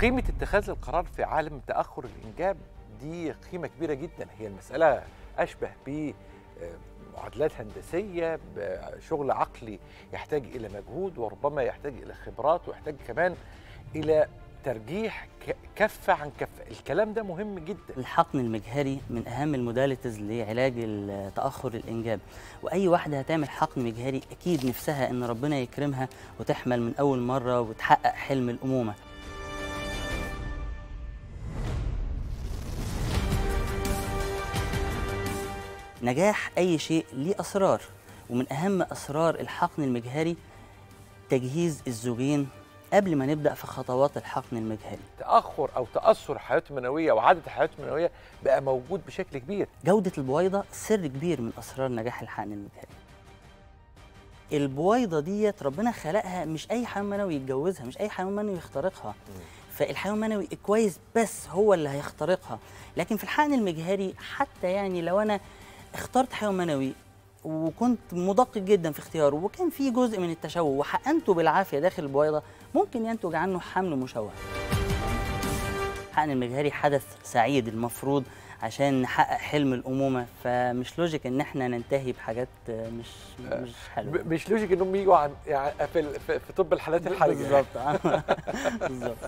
قيمه اتخاذ القرار في عالم تاخر الانجاب دي قيمه كبيره جدا هي المساله اشبه بمعادلات آه، هندسيه بشغل عقلي يحتاج الى مجهود وربما يحتاج الى خبرات ويحتاج كمان الى ترجيح كفه عن كفه الكلام ده مهم جدا الحقن المجهري من اهم الموداليتيز لعلاج تاخر الانجاب واي واحده هتعمل حقن مجهري اكيد نفسها ان ربنا يكرمها وتحمل من اول مره وتحقق حلم الامومه نجاح أي شيء ليه أسرار ومن أهم أسرار الحقن المجهري تجهيز الزوجين قبل ما نبدا في خطوات الحقن المجهري. تاخر او تاثر الحيوانات المنويه وعدد الحيوانات المنويه بقى موجود بشكل كبير. جوده البويضه سر كبير من اسرار نجاح الحقن المجهري. البويضه ديت ربنا خلقها مش اي حيوان منوي يتجوزها، مش اي حيوان منوي يخترقها. فالحيوان المنوي الكويس بس هو اللي هيخترقها، لكن في الحقن المجهري حتى يعني لو انا اخترت حيوان منوي وكنت مدقق جدا في اختياره وكان في جزء من التشوه وحقنته بالعافيه داخل البويضه ممكن ينتج عنه حمل مشوه. حقن المجهري حدث سعيد المفروض عشان نحقق حلم الامومه فمش لوجيك ان احنا ننتهي بحاجات مش مش حلوه مش لوجيك انهم يجوا يعني في في طب الحالات الحرجه بالظبط بالظبط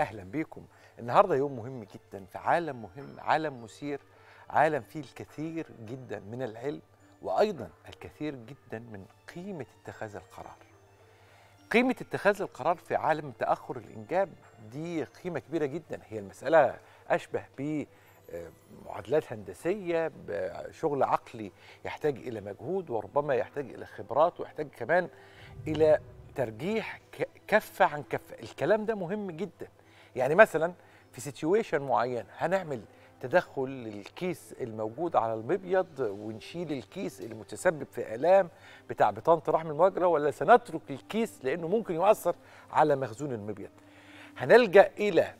اهلا بيكم النهارده يوم مهم جدا في عالم مهم عالم مثير عالم فيه الكثير جدا من العلم وايضا الكثير جدا من قيمه اتخاذ القرار قيمه اتخاذ القرار في عالم تاخر الانجاب دي قيمه كبيره جدا هي المساله اشبه ب معادلات هندسية بشغل عقلي يحتاج إلى مجهود وربما يحتاج إلى خبرات ويحتاج كمان إلى ترجيح كفة عن كفة الكلام ده مهم جدا يعني مثلا في سيتويشن معين هنعمل تدخل للكيس الموجود على المبيض ونشيل الكيس المتسبب في الام بتاع بطانه رحم المجرى ولا سنترك الكيس لانه ممكن يؤثر على مخزون المبيض هنلجا الى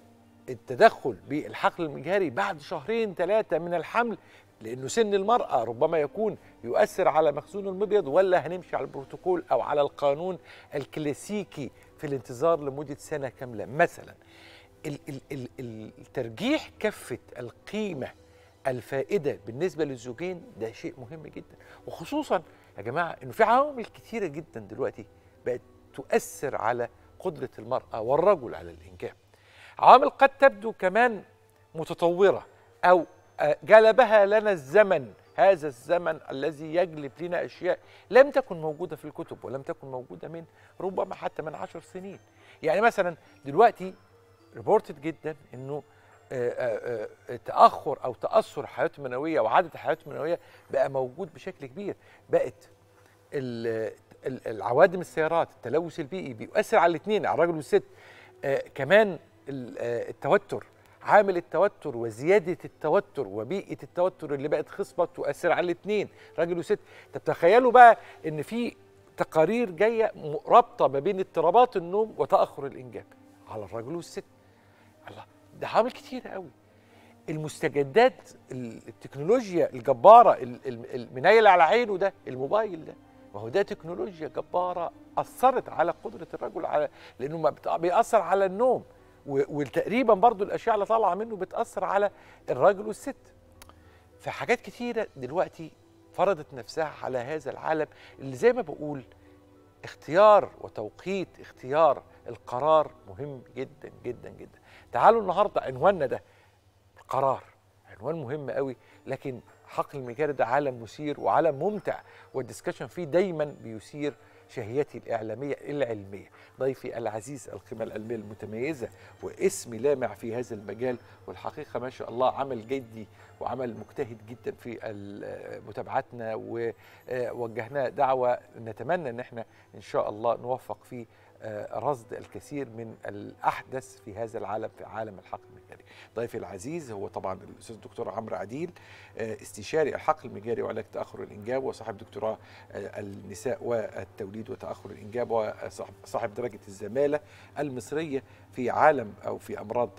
التدخل بالحقل المجهري بعد شهرين ثلاثه من الحمل لانه سن المراه ربما يكون يؤثر على مخزون المبيض ولا هنمشي على البروتوكول او على القانون الكلاسيكي في الانتظار لمده سنه كامله مثلا الترجيح كفه القيمه الفائده بالنسبه للزوجين ده شيء مهم جدا وخصوصا يا جماعه انه في عوامل كتيره جدا دلوقتي بقت تؤثر على قدره المراه والرجل على الانجاب عوامل قد تبدو كمان متطوره او آه، جلبها لنا الزمن هذا الزمن الذي يجلب لنا اشياء لم تكن موجوده في الكتب ولم تكن موجوده من ربما حتى من عشر سنين يعني مثلا دلوقتي ريبورتد جدا انه آه، آه، آه، تاخر او تاثر الحيوانات المنويه وعدد الحيوانات المنويه بقى موجود بشكل كبير بقت العوادم السيارات التلوث البيئي بيؤثر على الاثنين على الراجل والست كمان التوتر عامل التوتر وزياده التوتر وبيئه التوتر اللي بقت خصبه تؤثر على الاثنين راجل وست طب تخيلوا بقى ان في تقارير جايه رابطه ما بين اضطرابات النوم وتاخر الانجاب على الرجل والست الله ده عوامل كتيرة قوي المستجدات التكنولوجيا الجبارة المنايل على عينه ده الموبايل ده ما هو ده تكنولوجيا جبارة أثرت على قدرة الرجل على لأنه بيأثر على النوم وتقريبا برضو الأشعة اللي طالعة منه بتأثر على الراجل والست فحاجات كتيرة دلوقتي فرضت نفسها على هذا العالم اللي زي ما بقول اختيار وتوقيت اختيار القرار مهم جدا جدا جدا تعالوا النهارده عنواننا ده القرار عنوان مهم قوي لكن حقل المجاري ده عالم مثير وعالم ممتع والدسكشن فيه دايما بيثير شهيتي الإعلامية العلمية ضيفي العزيز القيمة العلمية المتميزة واسم لامع في هذا المجال والحقيقة ما شاء الله عمل جدي وعمل مجتهد جدا في متابعتنا ووجهنا آه، دعوة نتمنى أن احنا إن شاء الله نوفق فيه آه، رصد الكثير من الأحدث في هذا العالم في عالم الحقل المجاري ضيفي العزيز هو طبعا الأستاذ الدكتور عمرو عديل آه، استشاري الحقل المجاري وعلاج تأخر الإنجاب وصاحب دكتوراه آه، النساء والتوليد وتأخر الإنجاب وصاحب درجة الزمالة المصرية في عالم أو في أمراض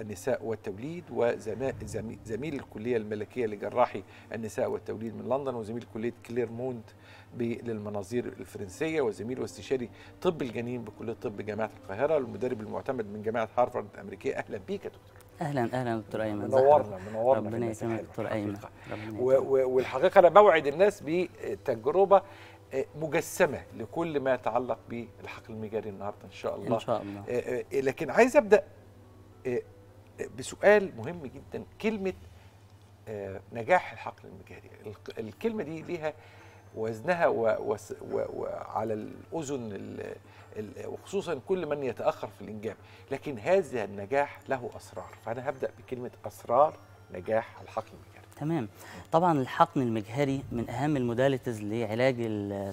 النساء والتوليد وزميل الكلية الملكية لجراحي النساء والتوليد من لندن وزميل كلية كليرمونت للمناظير الفرنسية وزميل واستشاري طب الجنين بكلية طب جامعة القاهرة المدرب المعتمد من جامعة هارفارد الأمريكية أهلا بيك يا دكتور اهلا اهلا دكتور ايمن منورنا منورنا ربنا يسلمك دكتور ايمن والحقيقه انا بوعد الناس بتجربه آه، مجسمه لكل ما يتعلق بالحقل المجاري النهارده ان شاء الله ان شاء الله آه، آه، لكن عايز ابدا آه، آه، بسؤال مهم جدا كلمه آه، نجاح الحقل المجهري الكلمه دي ليها وزنها وعلى الاذن وخصوصا كل من يتاخر في الانجاب لكن هذا النجاح له اسرار فانا هبدا بكلمه اسرار نجاح الحقل المجهري تمام طبعا الحقن المجهري من اهم الموداليتيز لعلاج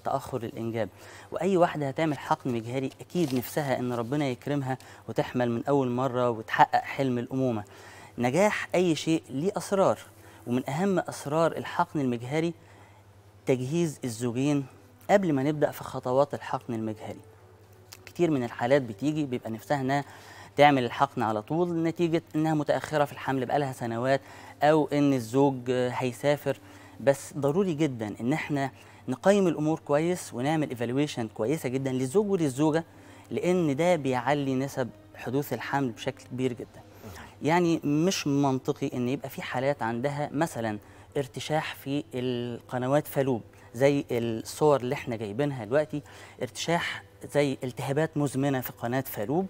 تاخر الانجاب واي واحده هتعمل حقن مجهري اكيد نفسها ان ربنا يكرمها وتحمل من اول مره وتحقق حلم الامومه نجاح اي شيء ليه اسرار ومن اهم اسرار الحقن المجهري تجهيز الزوجين قبل ما نبدا في خطوات الحقن المجهري كتير من الحالات بتيجي بيبقى نفسها انها تعمل الحقن على طول نتيجه انها متاخره في الحمل بقالها سنوات او ان الزوج هيسافر بس ضروري جدا ان احنا نقيم الامور كويس ونعمل ايفالويشن كويسه جدا للزوج وللزوجه لان ده بيعلي نسب حدوث الحمل بشكل كبير جدا يعني مش منطقي ان يبقى في حالات عندها مثلا ارتشاح في القنوات فالوب زي الصور اللي احنا جايبينها دلوقتي ارتشاح زي التهابات مزمنه في قناه فالوب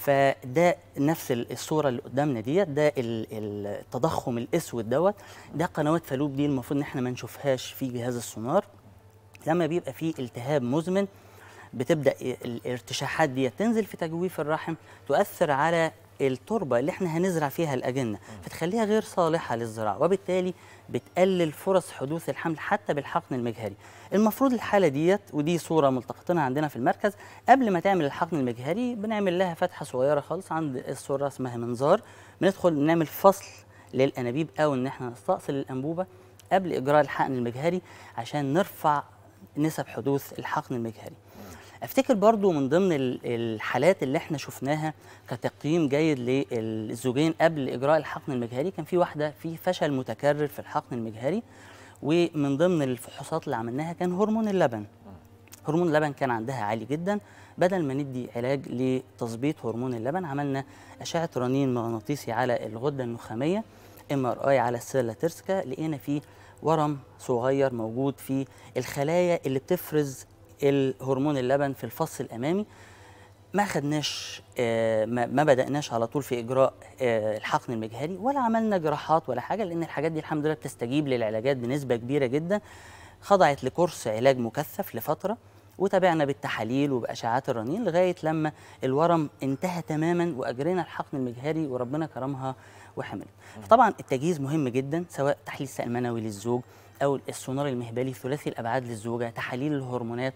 فده نفس الصوره اللي قدامنا ديت ده التضخم الاسود دوت ده قنوات فالوب دي المفروض ان احنا ما نشوفهاش في جهاز السونار لما بيبقى فيه التهاب مزمن بتبدا الارتشاحات دي تنزل في تجويف الرحم تؤثر على التربه اللي احنا هنزرع فيها الاجنه فتخليها غير صالحه للزراعه وبالتالي بتقلل فرص حدوث الحمل حتى بالحقن المجهري المفروض الحاله ديت ودي صوره ملتقطينها عندنا في المركز قبل ما تعمل الحقن المجهري بنعمل لها فتحه صغيره خالص عند الصوره اسمها منظار بندخل نعمل فصل للانابيب او ان احنا نستأصل الانبوبه قبل اجراء الحقن المجهري عشان نرفع نسب حدوث الحقن المجهري افتكر برضو من ضمن الحالات اللي احنا شفناها كتقييم جيد للزوجين قبل اجراء الحقن المجهري كان في واحده في فشل متكرر في الحقن المجهري ومن ضمن الفحوصات اللي عملناها كان هرمون اللبن هرمون اللبن كان عندها عالي جدا بدل ما ندي علاج لتظبيط هرمون اللبن عملنا اشعه رنين مغناطيسي على الغده النخاميه ام ار اي على السيلا تيرسكا لقينا فيه ورم صغير موجود في الخلايا اللي بتفرز الهرمون اللبن في الفص الامامي ما خدناش آه، ما بدأناش على طول في إجراء آه، الحقن المجهري ولا عملنا جراحات ولا حاجة لأن الحاجات دي الحمد لله بتستجيب للعلاجات بنسبة كبيرة جدا خضعت لكورس علاج مكثف لفترة وتابعنا بالتحاليل وبأشعات الرنين لغاية لما الورم انتهى تماما وأجرينا الحقن المجهري وربنا كرمها وحملت طبعا التجهيز مهم جدا سواء تحليل سائل منوي للزوج او السونار المهبلي ثلاثي الابعاد للزوجه تحاليل الهرمونات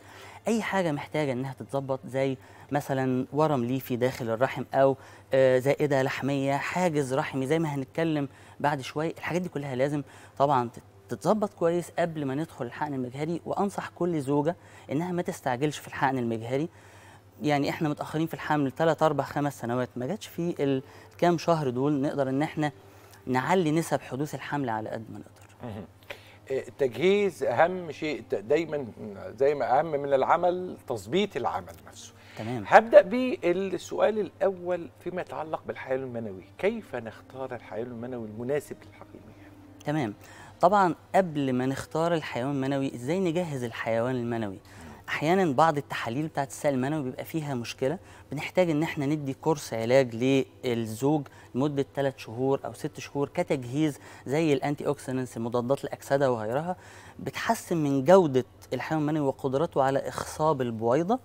اي حاجه محتاجه انها تتظبط زي مثلا ورم ليفي داخل الرحم او آه، زائده لحميه حاجز رحمي زي ما هنتكلم بعد شويه الحاجات دي كلها لازم طبعا تتظبط كويس قبل ما ندخل الحقن المجهري وانصح كل زوجه انها ما تستعجلش في الحقن المجهري يعني احنا متاخرين في الحمل 3 4 5 سنوات ما جاتش في الكام شهر دول نقدر ان احنا نعلي نسب حدوث الحمل على قد ما نقدر التجهيز اهم شيء دايما زي ما اهم من العمل تظبيط العمل نفسه تمام هبدا بالسؤال الاول فيما يتعلق بالحيوان المنوي كيف نختار الحيوان المنوي المناسب للحقيقه تمام طبعا قبل ما نختار الحيوان المنوي ازاي نجهز الحيوان المنوي احيانا بعض التحاليل بتاعت السائل المنوي بيبقى فيها مشكله بنحتاج ان احنا ندي كورس علاج للزوج لمده 3 شهور او 6 شهور كتجهيز زي الانتي اوكسيدنتس مضادات الاكسده وغيرها بتحسن من جوده الحيوان المنوي وقدرته على اخصاب البويضه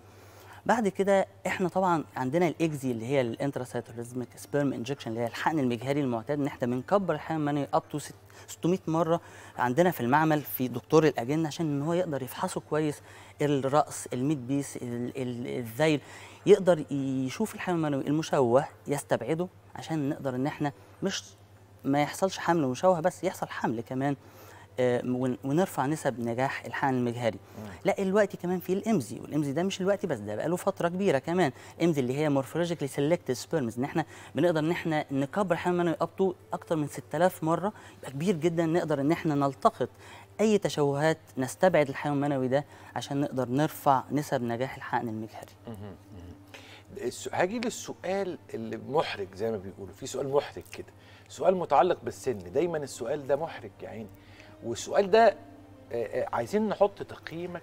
بعد كده احنا طبعا عندنا الاكزي اللي هي الانتراسيتوليزميك سبيرم انجكشن اللي هي الحقن المجهري المعتاد ان احنا بنكبر الحقن المنوي اب تو 600 مره عندنا في المعمل في دكتور الاجنه عشان ان هو يقدر يفحصه كويس الراس الميد بيس الذيل يقدر يشوف الحقن المنوي المشوه يستبعده عشان نقدر ان احنا مش ما يحصلش حمل مشوه بس يحصل حمل كمان آه، ونرفع نسب نجاح الحقن المجهري لا الوقت كمان في الامزي والامزي ده مش الوقت بس ده بقى له فتره كبيره كمان امزي اللي هي مورفولوجيكلي سيلكت سبيرمز ان احنا بنقدر ان احنا نكبر حمام المنوي ابطو اكتر من 6000 مره يبقى كبير جدا نقدر ان احنا نلتقط اي تشوهات نستبعد الحيوان المنوي ده عشان نقدر نرفع نسب نجاح الحقن المجهري هاجي للسؤال اللي محرج زي ما بيقولوا في سؤال محرج كده سؤال متعلق بالسن دايما السؤال ده محرج يا عيني والسؤال ده آه، آه، عايزين نحط تقييمك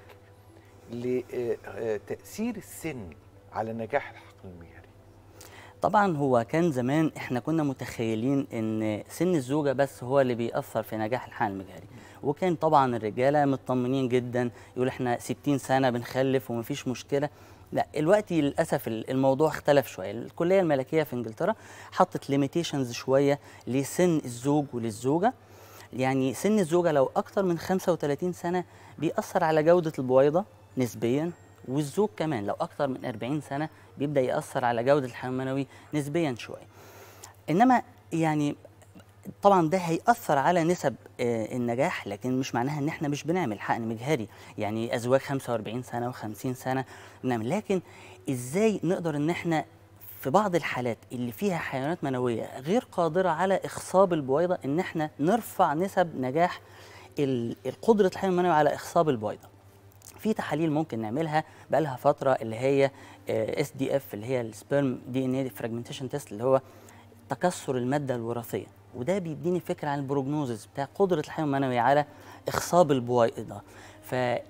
لتاثير آه، السن على نجاح الحقل المهري طبعا هو كان زمان احنا كنا متخيلين ان سن الزوجه بس هو اللي بيأثر في نجاح الحقل المهري وكان طبعا الرجاله مطمنين جدا يقول احنا 60 سنه بنخلف ومفيش مشكله لا الوقت للاسف الموضوع اختلف شويه الكليه الملكيه في انجلترا حطت ليميتيشنز شويه لسن الزوج وللزوجه يعني سن الزوجه لو اكتر من 35 سنه بيأثر على جوده البويضه نسبيا والزوج كمان لو اكتر من 40 سنه بيبدا ياثر على جوده الحمل المنوي نسبيا شويه انما يعني طبعا ده هيأثر على نسب آه، النجاح لكن مش معناها ان احنا مش بنعمل حقن مجهري يعني ازواج 45 سنه و50 سنه بنعمل لكن ازاي نقدر ان احنا في بعض الحالات اللي فيها حيوانات منويه غير قادره على اخصاب البويضه ان احنا نرفع نسب نجاح قدره الحيوان المنوي على اخصاب البويضه في تحاليل ممكن نعملها بقى لها فتره اللي هي اس دي اف اللي هي السبيرم دي ان اي فراجمنتيشن تيست اللي هو تكسر الماده الوراثيه وده بيديني فكره عن البروجنوزز بتاع قدره الحيوان المنوي على اخصاب البويضه فانا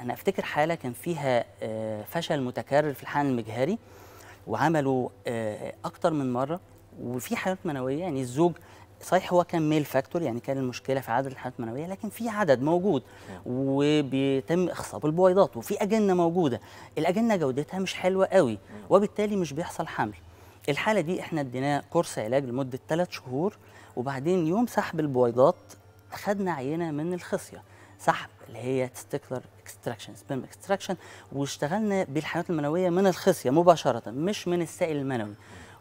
انا افتكر حاله كان فيها آه، فشل متكرر في الحقن المجهري وعملوا آه، اكتر من مره وفي حالات منويه يعني الزوج صحيح هو كان ميل فاكتور يعني كان المشكله في عدد الحالات المنويه لكن في عدد موجود وبيتم اخصاب البويضات وفي اجنه موجوده الاجنه جودتها مش حلوه قوي وبالتالي مش بيحصل حمل الحاله دي احنا اديناه كورس علاج لمده 3 شهور وبعدين يوم سحب البويضات خدنا عينه من الخصيه سحب اللي هي تستيكلر اكستراكشن سبيم اكستراكشن واشتغلنا بالحيوانات المنويه من الخصيه مباشره مش من السائل المنوي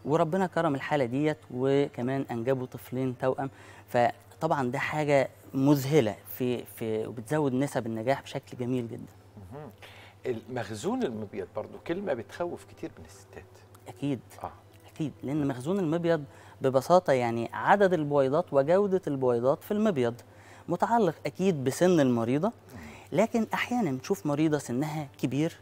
وربنا كرم الحاله ديت وكمان انجبوا طفلين توأم فطبعا ده حاجه مذهله في في وبتزود نسب النجاح بشكل جميل جدا. المخزون المبيض برضو كلمه بتخوف كتير من الستات. اكيد. آه. اكيد لان مخزون المبيض ببساطه يعني عدد البويضات وجوده البويضات في المبيض. متعلق اكيد بسن المريضه لكن احيانا نشوف مريضه سنها كبير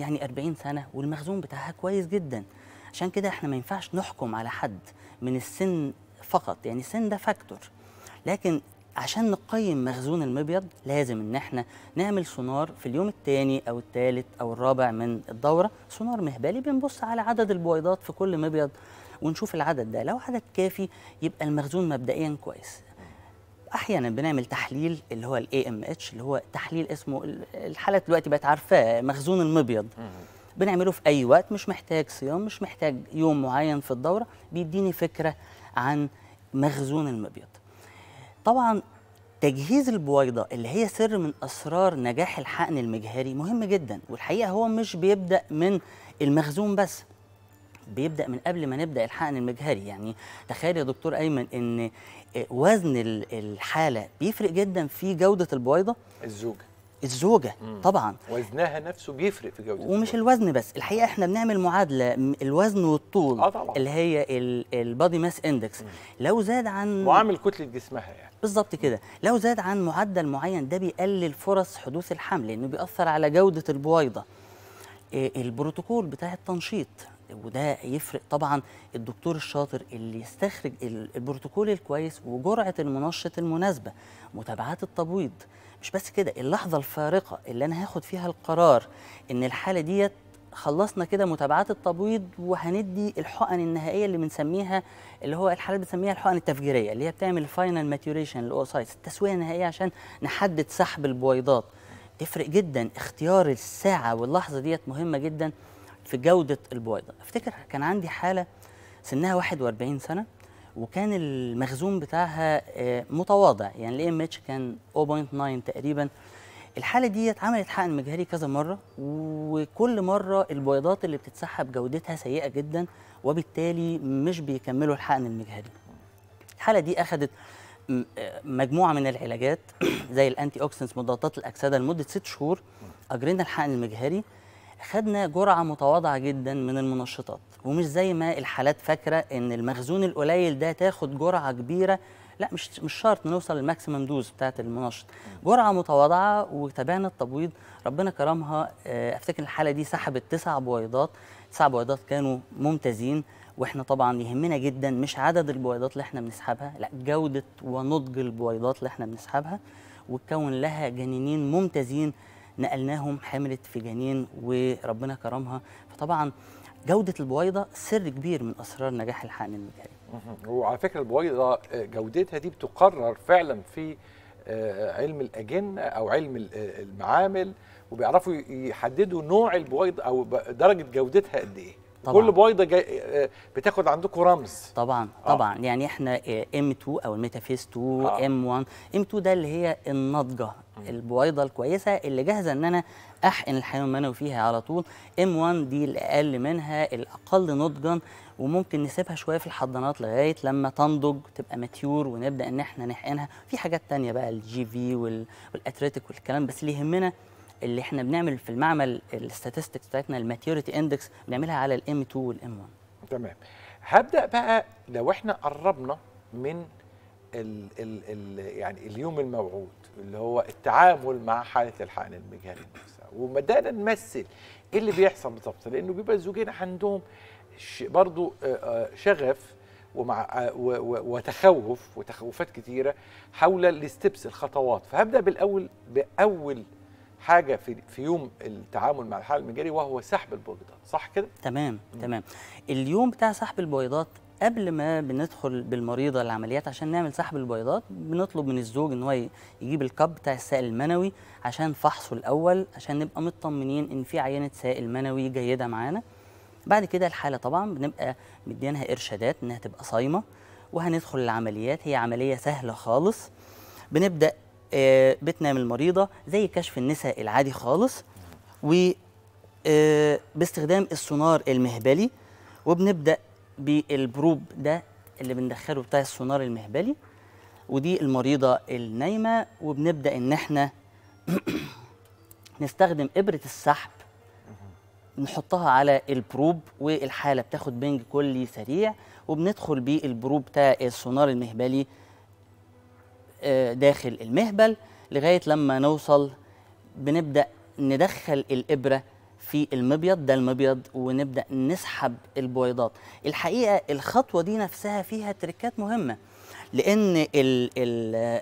يعني 40 سنه والمخزون بتاعها كويس جدا عشان كده احنا ما ينفعش نحكم على حد من السن فقط يعني السن ده فاكتور لكن عشان نقيم مخزون المبيض لازم ان احنا نعمل سونار في اليوم الثاني او الثالث او الرابع من الدوره سونار مهبلي بنبص على عدد البويضات في كل مبيض ونشوف العدد ده لو عدد كافي يبقى المخزون مبدئيا كويس احيانا بنعمل تحليل اللي هو الاي ام اتش اللي هو تحليل اسمه الحالات دلوقتي بقت عارفاه مخزون المبيض بنعمله في اي وقت مش محتاج صيام مش محتاج يوم معين في الدوره بيديني فكره عن مخزون المبيض طبعا تجهيز البويضة اللي هي سر من أسرار نجاح الحقن المجهري مهم جدا والحقيقة هو مش بيبدأ من المخزون بس بيبدأ من قبل ما نبدأ الحقن المجهري يعني تخيل يا دكتور أيمن إن وزن الحاله بيفرق جدا في جوده البويضه الزوجه الزوجه مم. طبعا وزنها نفسه بيفرق في جوده ومش الزوجة. الوزن بس الحقيقه احنا بنعمل معادله الوزن والطول آه طبعا. اللي هي البادي ماس اندكس لو زاد عن وعامل كتله جسمها يعني بالظبط كده لو زاد عن معدل معين ده بيقلل فرص حدوث الحمل لانه بيأثر على جوده البويضه آه، البروتوكول بتاع التنشيط وده يفرق طبعا الدكتور الشاطر اللي يستخرج البروتوكول الكويس وجرعه المنشط المناسبه متابعات التبويض مش بس كده اللحظه الفارقه اللي انا هاخد فيها القرار ان الحاله ديت خلصنا كده متابعات التبويض وهندي الحقن النهائيه اللي بنسميها اللي هو الحالات بنسميها الحقن التفجيريه اللي هي بتعمل فاينل ماتيوريشن الاوسايتس التسويه النهائيه عشان نحدد سحب البويضات تفرق جدا اختيار الساعه واللحظه ديت مهمه جدا في جوده البويضه افتكر كان عندي حاله سنها 41 سنه وكان المخزون بتاعها آه، متواضع يعني الاي ام اتش كان 0.9 تقريبا الحاله دي اتعملت حقن مجهري كذا مره وكل مره البويضات اللي بتتسحب جودتها سيئه جدا وبالتالي مش بيكملوا الحقن المجهري الحاله دي اخذت آه، مجموعه من العلاجات زي الانتي اوكسيدنتس مضادات الاكسده لمده 6 شهور اجرينا الحقن المجهري خدنا جرعه متواضعه جدا من المنشطات ومش زي ما الحالات فاكره ان المخزون القليل ده تاخد جرعه كبيره لا مش مش شرط نوصل للماكسيمم دوز بتاعت المنشط جرعه متواضعه وتابعنا التبويض ربنا كرمها آه، افتكر الحاله دي سحبت تسع بويضات تسع بويضات كانوا ممتازين واحنا طبعا يهمنا جدا مش عدد البويضات اللي احنا بنسحبها لا جوده ونضج البويضات اللي احنا بنسحبها وتكون لها جنينين ممتازين نقلناهم حملت في جنين وربنا كرمها فطبعا جوده البويضه سر كبير من اسرار نجاح الحقن المجاري وعلى فكره البويضه آه، جودتها دي بتقرر فعلا في آه، علم الاجنه او علم آه، المعامل وبيعرفوا يحددوا نوع البويضه او درجه جودتها قد ايه طبعًا. كل بويضه جاي بتاخد عندكم رمز طبعا طبعا آه. يعني احنا ام 2 او الميتافيز 2 ام 1 ام 2 ده اللي هي الناضجه البويضه الكويسه اللي جاهزه ان انا احقن الحيوان المنوي فيها على طول ام 1 دي الاقل منها الاقل نضجا وممكن نسيبها شويه في الحضانات لغايه لما تنضج تبقى ماتيور ونبدا ان احنا نحقنها في حاجات تانية بقى الجي في والاتريتيك والكلام بس اللي يهمنا اللي احنا بنعمل في المعمل الاستاتستكس بتاعتنا الماتيوريتي اندكس بنعملها على الام 2 والام 1 تمام هبدا بقى لو احنا قربنا من الـ الـ الـ يعني اليوم الموعود اللي هو التعامل مع حاله الحقن المجهري نفسها وبدانا نمثل ايه اللي بيحصل بالظبط لانه بيبقى الزوجين عندهم برضو آه، آه، شغف ومع آه، وتخوف وتخوفات كثيره حول الاستبس الخطوات فهبدا بالاول باول حاجه في في يوم التعامل مع الحاله المجاري وهو سحب البويضات صح كده تمام م. تمام اليوم بتاع سحب البويضات قبل ما بندخل بالمريضه للعمليات عشان نعمل سحب البيضات بنطلب من الزوج ان هو يجيب الكب بتاع السائل المنوي عشان فحصه الاول عشان نبقى مطمنين ان في عينه سائل منوي جيده معانا بعد كده الحاله طبعا بنبقى مدينها ارشادات انها تبقى صايمه وهندخل العمليات هي عمليه سهله خالص بنبدا آه، بتنام المريضه زي كشف النساء العادي خالص و آه، باستخدام السونار المهبلي وبنبدا بالبروب ده اللي بندخله بتاع السونار المهبلي ودي المريضة النايمة وبنبدأ إن إحنا نستخدم إبرة السحب نحطها على البروب والحالة بتاخد بنج كلي سريع وبندخل بالبروب بتاع السونار المهبلي آه، داخل المهبل لغاية لما نوصل بنبدأ ندخل الإبرة في المبيض ده المبيض ونبدا نسحب البويضات الحقيقه الخطوه دي نفسها فيها تركات مهمه لان الـ الـ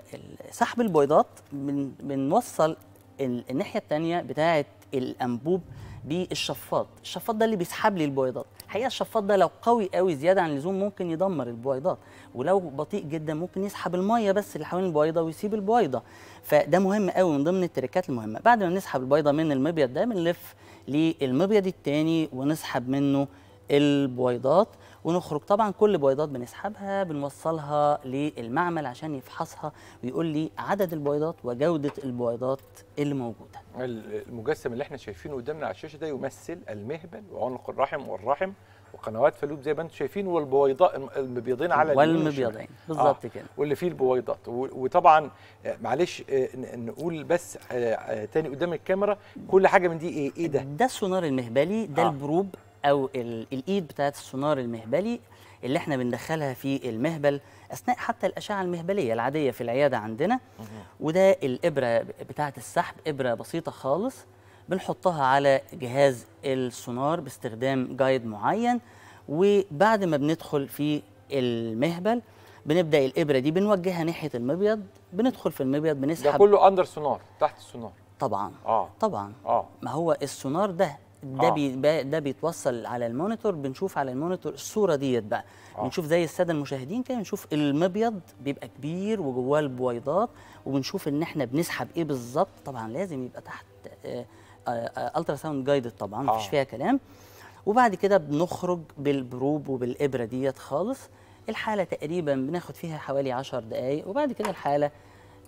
سحب البويضات بن بنوصل الناحيه الثانيه بتاعه الانبوب بالشفاط الشفاط ده اللي بيسحب لي البويضات الحقيقه الشفاط ده لو قوي قوي زياده عن اللزوم ممكن يدمر البويضات ولو بطيء جدا ممكن يسحب الميه بس اللي حوالين البويضه ويسيب البويضه فده مهم قوي من ضمن التركات المهمه بعد ما نسحب البيضه من المبيض ده بنلف للمبيض الثاني ونسحب منه البويضات ونخرج طبعا كل بويضات بنسحبها بنوصلها للمعمل عشان يفحصها ويقول لي عدد البويضات وجوده البويضات اللي موجوده المجسم اللي احنا شايفينه قدامنا على الشاشه ده يمثل المهبل وعنق الرحم والرحم وقنوات فالوب زي ما انتم شايفين والبويضاء المبيضين على والمبيضين بالظبط آه. كده واللي فيه البويضات وطبعا آه، معلش آه، نقول بس آه، تاني قدام الكاميرا كل حاجه من دي ايه ايه ده ده السونار المهبلي ده آه. البروب او الايد بتاعت السونار المهبلي اللي احنا بندخلها في المهبل اثناء حتى الاشعه المهبليه العاديه في العياده عندنا وده الابره بتاعت السحب ابره بسيطه خالص بنحطها على جهاز السونار باستخدام جايد معين وبعد ما بندخل في المهبل بنبدا الابره دي بنوجهها ناحيه المبيض بندخل في المبيض بنسحب ده كله اندر سونار تحت السونار طبعا اه طبعا اه ما هو السونار ده ده آه. بي ده بيتوصل على المونيتور بنشوف على المونيتور الصوره ديت بقى آه. بنشوف زي الساده المشاهدين كده بنشوف المبيض بيبقى كبير وجواه البويضات وبنشوف ان احنا بنسحب ايه بالظبط طبعا لازم يبقى تحت الترا ساوند جايدد طبعا مفيش آه. فيها كلام وبعد كده بنخرج بالبروب وبالابره ديت خالص الحاله تقريبا بناخد فيها حوالي 10 دقائق وبعد كده الحاله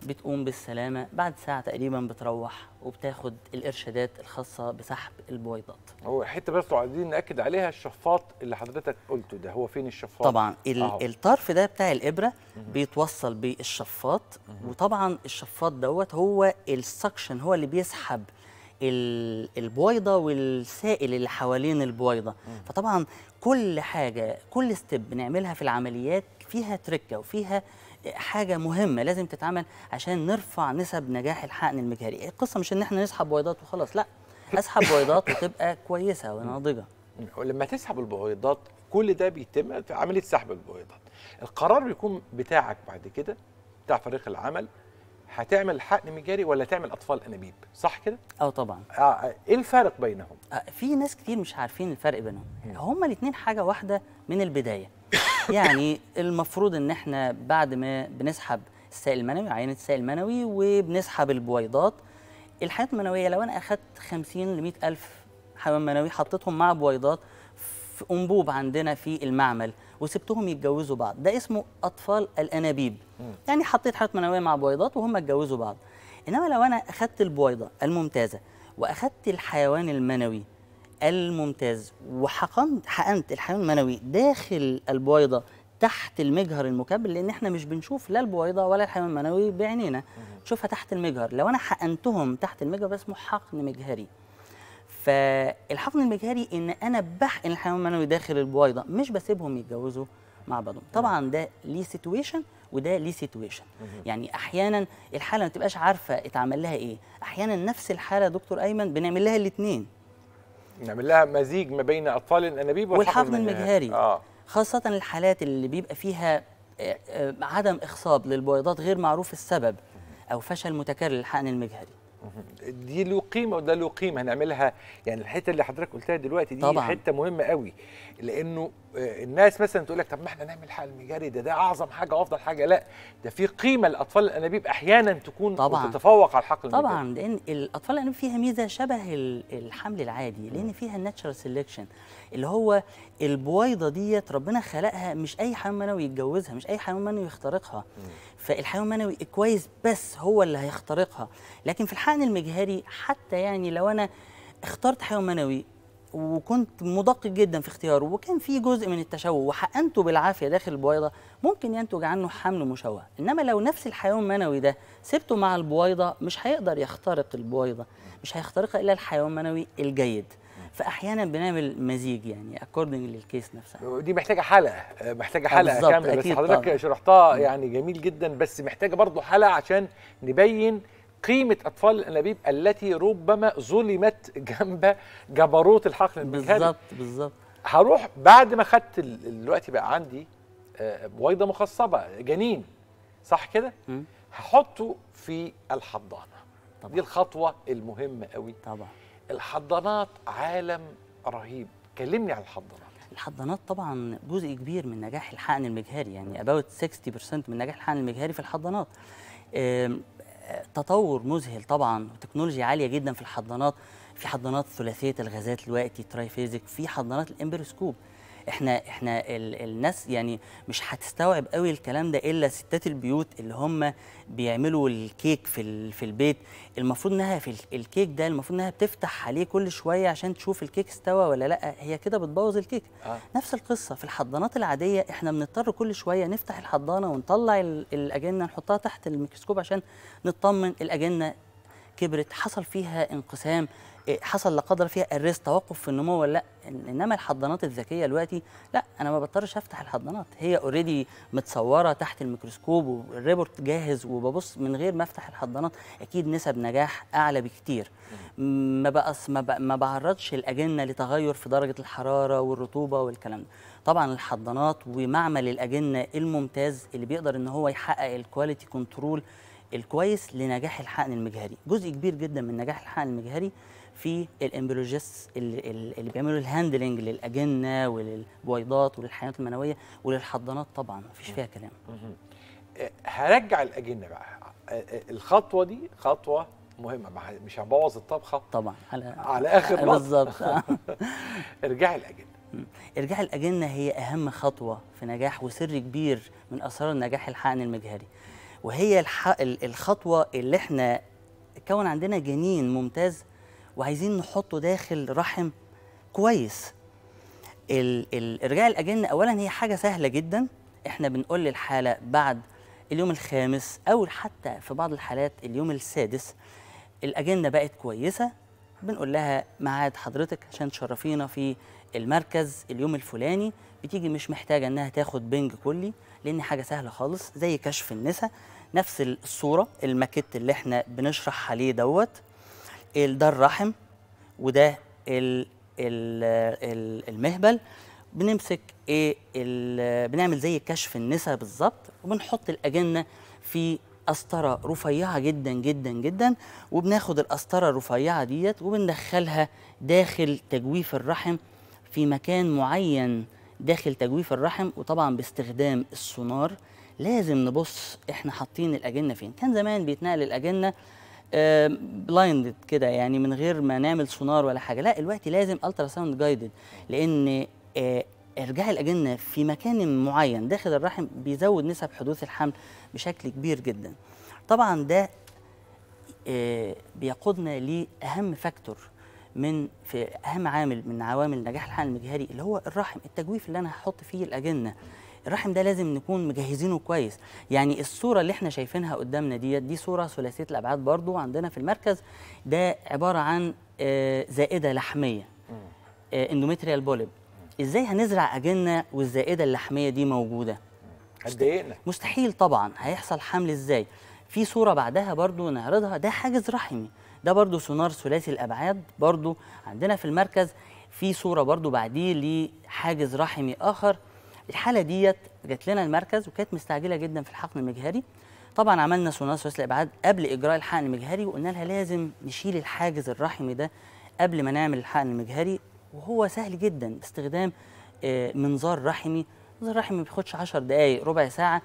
بتقوم بالسلامة بعد ساعة تقريبا بتروح وبتاخد الإرشادات الخاصة بسحب البويضات هو حتة بس عايزين نأكد عليها الشفاط اللي حضرتك قلته ده هو فين الشفاط؟ طبعا آه. الطرف ده بتاع الإبرة بيتوصل بالشفاط وطبعا الشفاط دوت هو السكشن هو اللي بيسحب البويضه والسائل اللي حوالين البويضه فطبعا كل حاجه كل ستيب بنعملها في العمليات فيها تركه وفيها حاجه مهمه لازم تتعمل عشان نرفع نسب نجاح الحقن المجهري إيه القصه مش ان احنا نسحب بويضات وخلاص لا اسحب بويضات وتبقى كويسه وناضجه لما تسحب البويضات كل ده بيتم في عمليه سحب البويضات القرار بيكون بتاعك بعد كده بتاع فريق العمل هتعمل حقن مجاري ولا تعمل اطفال انابيب صح كده اه طبعا آه ايه الفرق بينهم آه، في ناس كتير مش عارفين الفرق بينهم هم الاثنين حاجه واحده من البدايه يعني المفروض ان احنا بعد ما بنسحب السائل المنوي عينه السائل المنوي وبنسحب البويضات الحيوانات المنويه لو انا اخذت 50 ل 100 الف حيوان منوي حطيتهم مع بويضات في انبوب عندنا في المعمل وسبتهم يتجوزوا بعض ده اسمه اطفال الانابيب يعني حطيت حيوانات منويه مع بويضات وهم اتجوزوا بعض انما لو انا اخذت البويضه الممتازه واخذت الحيوان المنوي الممتاز وحقنت حقنت الحيوان المنوي داخل البويضه تحت المجهر المكبل لان احنا مش بنشوف لا البويضه ولا الحيوان المنوي بعينينا نشوفها تحت المجهر لو انا حقنتهم تحت المجهر ده اسمه حقن مجهري فالحقن المجهري ان انا بحقن الحيوان المنوي داخل البويضه مش بسيبهم يتجوزوا مع بعضهم طبعا ده ليه سيتويشن وده ليه سيتويشن يعني احيانا الحاله ما تبقاش عارفه اتعمل لها ايه احيانا نفس الحاله دكتور ايمن بنعمل لها الاثنين نعمل لها مزيج ما بين اطفال الانابيب والحقن المجهري آه. خاصه الحالات اللي بيبقى فيها آه، آه، عدم اخصاب للبويضات غير معروف السبب او فشل متكرر للحقن المجهري دي له قيمه وده له قيمه هنعملها يعني الحته اللي حضرتك قلتها دلوقتي دي طبعًا. حته مهمه قوي لانه آه، الناس مثلا تقول لك طب ما احنا نعمل حقل جري ده ده اعظم حاجه وافضل حاجه لا ده في قيمه لاطفال الانابيب احيانا تكون طبعا وتتفوق على الحقل طبعا طبعا لان الاطفال الانابيب فيها ميزه شبه الحمل العادي لان فيها الناتشرال سيلكشن اللي هو البويضه ديت ربنا خلقها مش اي حيوان منوي يتجوزها مش اي حيوان منوي يخترقها فالحيوان المنوي كويس بس هو اللي هيخترقها لكن في الحقن المجهري حتى يعني لو انا اخترت حيوان منوي وكنت مدقق جدا في اختياره وكان في جزء من التشوه وحقنته بالعافيه داخل البويضه ممكن ينتج عنه حمل مشوه انما لو نفس الحيوان المنوي ده سبته مع البويضه مش هيقدر يخترق البويضه مش هيخترقها الا الحيوان المنوي الجيد فاحيانا بنعمل مزيج يعني اكوردنج للكيس نفسها دي محتاجه حلقه محتاجه حلقه آه، كامله بس حضرتك شرحتها يعني جميل جدا بس محتاجه برضه حلقه عشان نبين قيمة أطفال الأنابيب التي ربما ظلمت جنب جبروت الحقل المجهري بالظبط بالظبط هروح بعد ما خدت دلوقتي بقى عندي آه، بويضة مخصبة جنين صح كده؟ هحطه في الحضانة طبعا. دي الخطوة المهمة قوي طبعا الحضانات عالم رهيب كلمني عن الحضانات الحضانات طبعا جزء كبير من نجاح الحقن المجهري يعني about 60% من نجاح الحقن المجهري في الحضانات تطور مذهل طبعا وتكنولوجيا عاليه جدا في الحضانات في حضانات ثلاثيه الغازات دلوقتي تراي فيزيك في حضانات الامبروسكوب احنا احنا ال الناس يعني مش هتستوعب قوي الكلام ده الا ستات البيوت اللي هم بيعملوا الكيك في في البيت المفروض انها في الكيك ده المفروض انها بتفتح عليه كل شويه عشان تشوف الكيك استوى ولا لا هي كده بتبوظ الكيك آه. نفس القصه في الحضانات العاديه احنا بنضطر كل شويه نفتح الحضانه ونطلع الاجنه نحطها تحت الميكروسكوب عشان نطمن الاجنه كبرت حصل فيها انقسام إيه، حصل لا قدر فيها الريس توقف في النمو ولا لا انما الحضانات الذكيه دلوقتي لا انا ما بضطرش افتح الحضانات هي اوريدي متصوره تحت الميكروسكوب والريبورت جاهز وببص من غير ما افتح الحضانات اكيد نسب نجاح اعلى بكتير ما بقص ما, ما بعرضش الاجنه لتغير في درجه الحراره والرطوبه والكلام ده طبعا الحضانات ومعمل الاجنه الممتاز اللي بيقدر ان هو يحقق الكواليتي كنترول الكويس لنجاح الحقن المجهري جزء كبير جدا من نجاح الحقن المجهري في الامبريولوجيست اللي, اللي بيعملوا الهاندلنج للاجنه وللبويضات وللحيوانات المنويه وللحضانات طبعا مفيش فيها كلام اه، هرجع الاجنه بقى اه، اه، الخطوه دي خطوه مهمه مش هبوظ الطبخه طبعا على, على اخر بالظبط ارجع الاجنه ارجاع الاجنه هي اهم خطوه في نجاح وسر كبير من اسرار نجاح الحقن المجهري وهي الخطوه اللي احنا كون عندنا جنين ممتاز وعايزين نحطه داخل رحم كويس ارجاع الاجن اولا هي حاجه سهله جدا احنا بنقول للحاله بعد اليوم الخامس او حتى في بعض الحالات اليوم السادس الاجنه بقت كويسه بنقول لها ميعاد حضرتك عشان تشرفينا في المركز اليوم الفلاني بتيجي مش محتاجه انها تاخد بنج كلي لان حاجه سهله خالص زي كشف النسا نفس الصوره الماكيت اللي احنا بنشرح عليه دوت ده الرحم وده ال ال ال المهبل بنمسك ايه بنعمل زي كشف النسا بالظبط وبنحط الاجنه في قسطره رفيعه جدا جدا جدا وبناخد القسطره الرفيعه ديت وبندخلها داخل تجويف الرحم في مكان معين داخل تجويف الرحم وطبعا باستخدام السونار لازم نبص احنا حاطين الاجنه فين كان زمان بيتنقل الاجنه بلايندد كده يعني من غير ما نعمل سونار ولا حاجه لا دلوقتي لازم الترا ساوند جايدد لان آه، ارجاع الاجنه في مكان معين داخل الرحم بيزود نسب حدوث الحمل بشكل كبير جدا طبعا ده آه، بيقودنا لاهم فاكتور من في اهم عامل من عوامل نجاح الحمل المجهري اللي هو الرحم التجويف اللي انا هحط فيه الاجنه الرحم ده لازم نكون مجهزينه كويس يعني الصوره اللي احنا شايفينها قدامنا ديت دي صوره ثلاثيه الابعاد برضو عندنا في المركز ده عباره عن آه، زائده لحميه اندوميتريال آه، بوليب ازاي هنزرع اجنه والزائده اللحميه دي موجوده هتضايقنا مستحيل طبعا هيحصل حمل ازاي في صوره بعدها برضو نعرضها ده حاجز رحمي ده برضو سونار ثلاثي الابعاد برضو عندنا في المركز في صوره برضو بعديه لحاجز رحمي اخر الحاله ديت جت لنا المركز وكانت مستعجله جدا في الحقن المجهري طبعا عملنا سوناس وسط الابعاد قبل اجراء الحقن المجهري وقلنا لها لازم نشيل الحاجز الرحمي ده قبل ما نعمل الحقن المجهري وهو سهل جدا باستخدام آه، منظار رحمي منظار رحمي ما بياخدش 10 دقائق ربع ساعه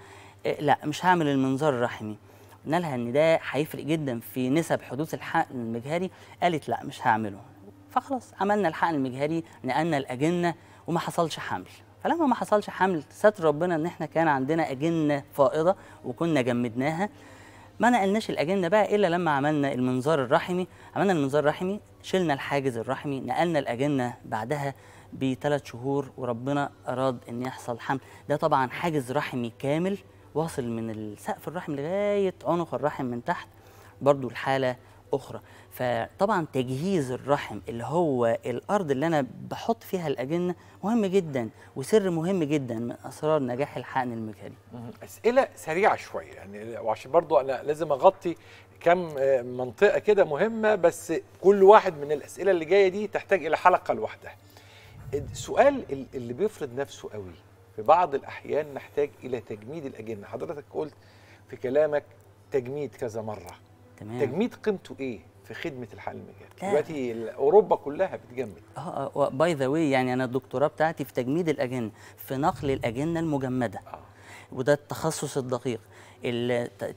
آه، لا مش هعمل المنظار الرحمي قلنا لها ان ده هيفرق جدا في نسب حدوث الحقن المجهري قالت لا مش هعمله فخلاص عملنا الحقن المجهري نقلنا الاجنه وما حصلش حمل فلما ما حصلش حمل ستر ربنا ان احنا كان عندنا اجنه فائضه وكنا جمدناها ما نقلناش الاجنه بقى الا لما عملنا المنظار الرحمي عملنا المنظار الرحمي شلنا الحاجز الرحمي نقلنا الاجنه بعدها بثلاث شهور وربنا اراد ان يحصل حمل ده طبعا حاجز رحمي كامل واصل من السقف الرحم لغايه عنق الرحم من تحت برضو الحاله اخرى فطبعا تجهيز الرحم اللي هو الارض اللي انا بحط فيها الاجنه مهم جدا وسر مهم جدا من اسرار نجاح الحقن المكاني. اسئله سريعه شويه يعني وعشان برضو انا لازم اغطي كم منطقه كده مهمه بس كل واحد من الاسئله اللي جايه دي تحتاج الى حلقه لوحدها السؤال اللي بيفرض نفسه قوي في بعض الاحيان نحتاج الى تجميد الاجنه حضرتك قلت في كلامك تجميد كذا مره تمام تجميد قيمته ايه في خدمه الحل المجاني دلوقتي اوروبا كلها بتجمد اه باي ذا واي يعني انا الدكتوراه بتاعتي في تجميد الاجنه في نقل الاجنه المجمده آه. وده التخصص الدقيق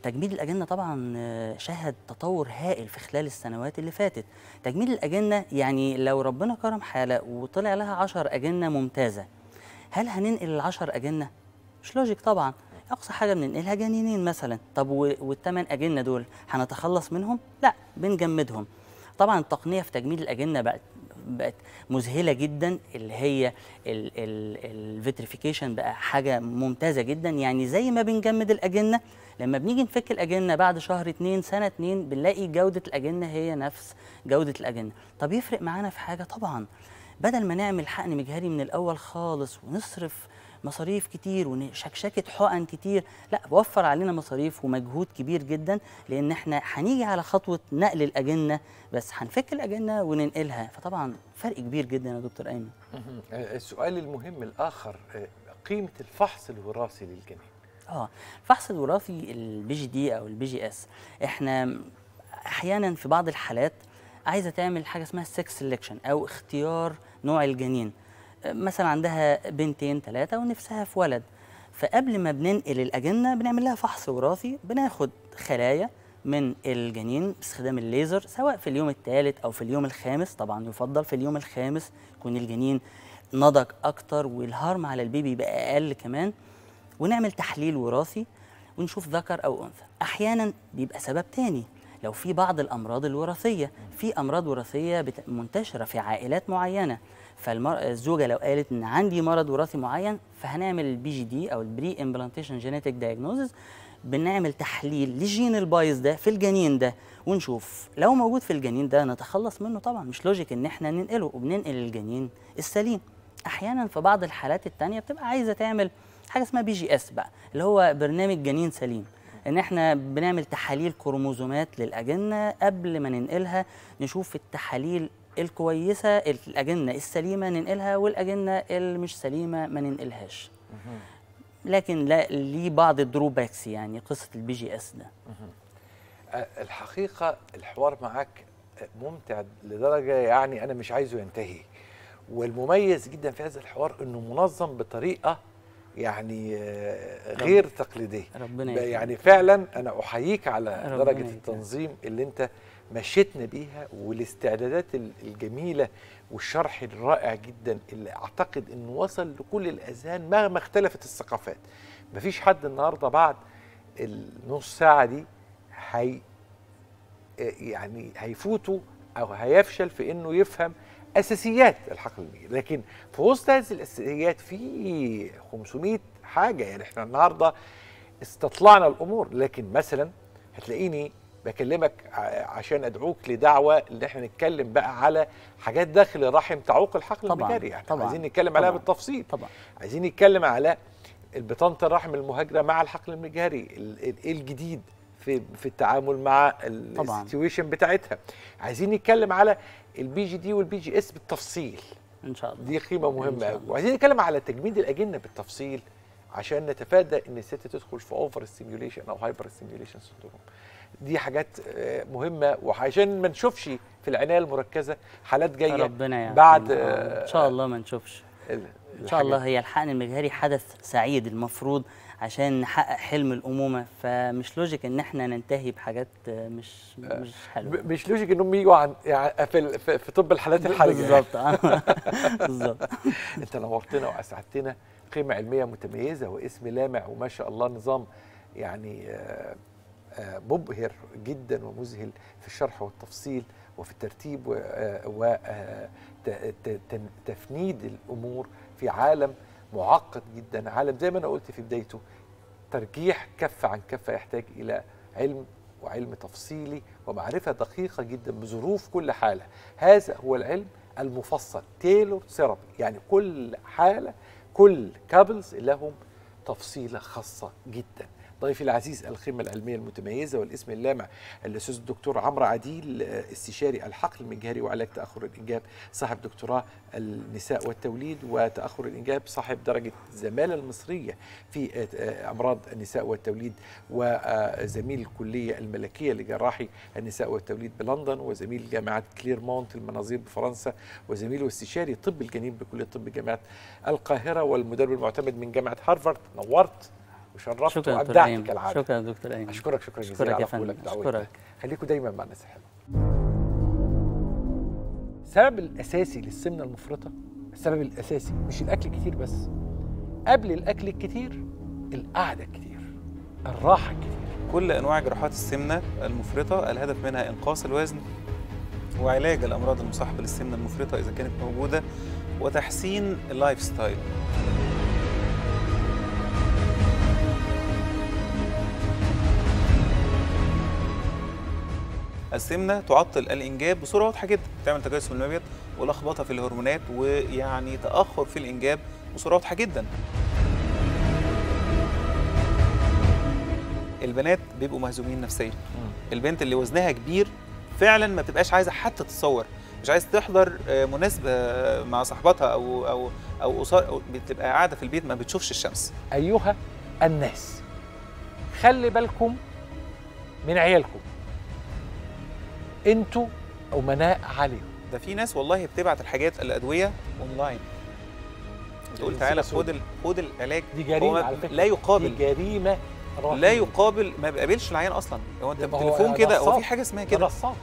تجميد الأجنة طبعا آه، شهد تطور هائل في خلال السنوات اللي فاتت تجميد الأجنة يعني لو ربنا كرم حالة وطلع لها عشر أجنة ممتازة هل هننقل العشر أجنة؟ مش لوجيك طبعا اقصى حاجه بننقلها جنينين مثلا طب والثمان اجنه دول هنتخلص منهم لا بنجمدهم طبعا التقنيه في تجميد الاجنه بقت بقت مذهله جدا اللي هي الفيتريفيكيشن بقى حاجه ممتازه جدا يعني زي ما بنجمد الاجنه لما بنيجي نفك الاجنه بعد شهر اتنين سنه اتنين بنلاقي جوده الاجنه هي نفس جوده الاجنه طب يفرق معانا في حاجه طبعا بدل ما نعمل حقن مجهري من الاول خالص ونصرف مصاريف كتير وشكشكه حقن كتير لا بوفر علينا مصاريف ومجهود كبير جدا لان احنا هنيجي على خطوه نقل الاجنه بس هنفك الاجنه وننقلها فطبعا فرق كبير جدا يا دكتور ايمن السؤال المهم الاخر قيمه الفحص الوراثي للجنين اه الفحص الوراثي البي جي دي او البي جي اس احنا احيانا في بعض الحالات عايزه تعمل حاجه اسمها سكس سيلكشن او اختيار نوع الجنين مثلا عندها بنتين ثلاثه ونفسها في ولد فقبل ما بننقل الاجنه بنعمل لها فحص وراثي بناخد خلايا من الجنين باستخدام الليزر سواء في اليوم الثالث او في اليوم الخامس طبعا يفضل في اليوم الخامس يكون الجنين نضج اكتر والهرم على البيبي بقى اقل كمان ونعمل تحليل وراثي ونشوف ذكر او انثى احيانا بيبقى سبب تاني لو في بعض الامراض الوراثيه في امراض وراثيه منتشره في عائلات معينه فالزوجه لو قالت ان عندي مرض وراثي معين فهنعمل البي جي دي او البري امبلانتيشن جينيتك دايجنوزز بنعمل تحليل للجين البايظ ده في الجنين ده ونشوف لو موجود في الجنين ده نتخلص منه طبعا مش لوجيك ان احنا ننقله وبننقل الجنين السليم احيانا في بعض الحالات الثانيه بتبقى عايزه تعمل حاجه اسمها بي جي اس بقى اللي هو برنامج جنين سليم ان احنا بنعمل تحاليل كروموزومات للاجنه قبل ما ننقلها نشوف التحاليل الكويسه الاجنه السليمه ننقلها والاجنه المش سليمه ما ننقلهاش لكن لا ليه بعض الدروباكس يعني قصه البي جي اس ده الحقيقه الحوار معاك ممتع لدرجه يعني انا مش عايزه ينتهي والمميز جدا في هذا الحوار انه منظم بطريقه يعني آه، غير تقليديه ربنا يعني فعلا انا احييك على درجه التنظيم اللي انت مشيتنا بيها والاستعدادات الجميله والشرح الرائع جدا اللي اعتقد انه وصل لكل الاذهان مهما اختلفت الثقافات مفيش حد النهارده بعد النص ساعه دي هي يعني هيفوته او هيفشل في انه يفهم اساسيات الحقل الميري لكن في وسط هذه الاساسيات في 500 حاجه يعني احنا النهارده استطلعنا الامور لكن مثلا هتلاقيني بكلمك عشان ادعوك لدعوه ان احنا نتكلم بقى على حاجات داخل الرحم تعوق الحقل المجاري يعني طبعًا عايزين نتكلم عليها بالتفصيل طبعًا عايزين نتكلم على البطانه الرحم المهاجره مع الحقل المجاري ايه الجديد في في التعامل مع السيتويشن بتاعتها عايزين نتكلم على البي جي دي والبي جي اس بالتفصيل ان شاء الله دي قيمه مهمه قوي وعايزين نتكلم على تجميد الاجنه بالتفصيل عشان نتفادى ان الست تدخل في اوفر ستيميوليشن او هايبر ستيميوليشن سندروم دي حاجات آه، مهمه وعشان ما نشوفش في العنايه المركزه حالات جايه ربنا يعني بعد آه، ان شاء الله ما نشوفش ان شاء الله هي الحقن المجهري حدث سعيد المفروض عشان نحقق حلم الامومه فمش لوجيك ان احنا ننتهي بحاجات آه، مش مش حلوه مش لوجيك انهم يجوا عن يعني في في طب الحالات الحرجه بالظبط بالظبط انت نورتنا واسعدتنا قيمه علميه متميزه واسم لامع وما شاء الله نظام يعني مبهر جدا ومذهل في الشرح والتفصيل وفي الترتيب وتفنيد آه، آه، الامور في عالم معقد جدا عالم زي ما انا قلت في بدايته ترجيح كفه عن كفه يحتاج الى علم وعلم تفصيلي ومعرفه دقيقه جدا بظروف كل حاله هذا هو العلم المفصل تيلور ثيرابي يعني كل حاله كل كابلز لهم تفصيله خاصه جدا ضيفي العزيز الخيمة العلمية المتميزة والاسم اللامع الأستاذ الدكتور عمرو عديل استشاري الحقل المجهري وعلاج تأخر الإنجاب صاحب دكتوراه النساء والتوليد وتأخر الإنجاب صاحب درجة الزمالة المصرية في آه، آه، أمراض النساء والتوليد وزميل الكلية الملكية لجراحي النساء والتوليد بلندن وزميل جامعة كليرمونت المناظير بفرنسا وزميل واستشاري طب الجنين بكلية طب جامعة القاهرة والمدرب المعتمد من جامعة هارفارد نورت وشرفت وابدعت كالعاده شكرا دكتور ايمن اشكرك شكرا جزيلا على فندم اشكرك خليكم دايما مع الناس الحلوه السبب الاساسي للسمنه المفرطه السبب الاساسي مش الاكل الكتير بس قبل الاكل الكتير القعده الكتير الراحه الكتير كل انواع جراحات السمنه المفرطه الهدف منها انقاص الوزن وعلاج الامراض المصاحبه للسمنه المفرطه اذا كانت موجوده وتحسين اللايف ستايل السمنه تعطل الانجاب بصوره واضحه جدا تعمل في المبيض ولخبطه في الهرمونات ويعني تاخر في الانجاب بصوره واضحه جدا البنات بيبقوا مهزومين نفسيا البنت اللي وزنها كبير فعلا ما بتبقاش عايزه حتى تتصور مش عايز تحضر آه، مناسبه مع صاحبتها او او او أسر بتبقى قاعده في البيت ما بتشوفش الشمس ايها الناس خلي بالكم من عيالكم انتوا امناء عليهم ده في ناس والله بتبعت الحاجات الادويه اونلاين تقول تعالى خد خد العلاج دي جريمه على فكرة. لا يقابل دي جريمه رحمة. لا يقابل ما بيقابلش العيان اصلا هو انت بالتليفون كده هو في حاجه اسمها كده نصاب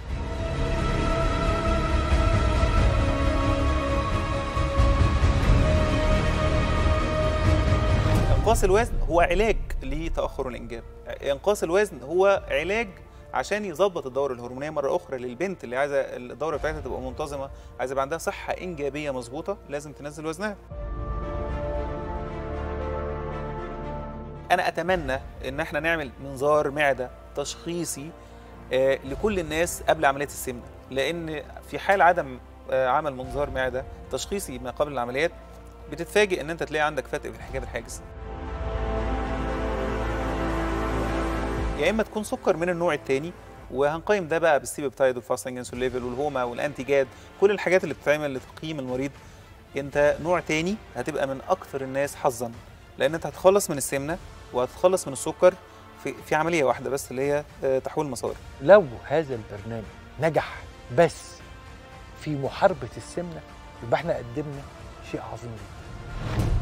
انقاص الوزن هو علاج لتاخر الانجاب انقاص الوزن هو علاج عشان يظبط الدوره الهرمونيه مره اخرى للبنت اللي عايزه الدوره بتاعتها تبقى منتظمه عايزه يبقى عندها صحه انجابيه مظبوطه لازم تنزل وزنها انا اتمنى ان احنا نعمل منظار معده تشخيصي آه، لكل الناس قبل عمليه السمنه لان في حال عدم آه، عمل منظار معده تشخيصي ما قبل العمليات بتتفاجئ ان انت تلاقي عندك فتق في الحجاب الحاجز يا اما تكون سكر من النوع الثاني وهنقيم ده بقى بالسيبيبتايد والفاستنج انسولين ليفل والهوما والانتيجاد كل الحاجات اللي بتتعمل لتقييم المريض انت نوع تاني هتبقى من اكثر الناس حظا لان انت هتخلص من السمنه وهتخلص من السكر في في عمليه واحده بس اللي هي آه، تحويل المصادر لو هذا البرنامج نجح بس في محاربه السمنه يبقى احنا قدمنا شيء عظيم جدا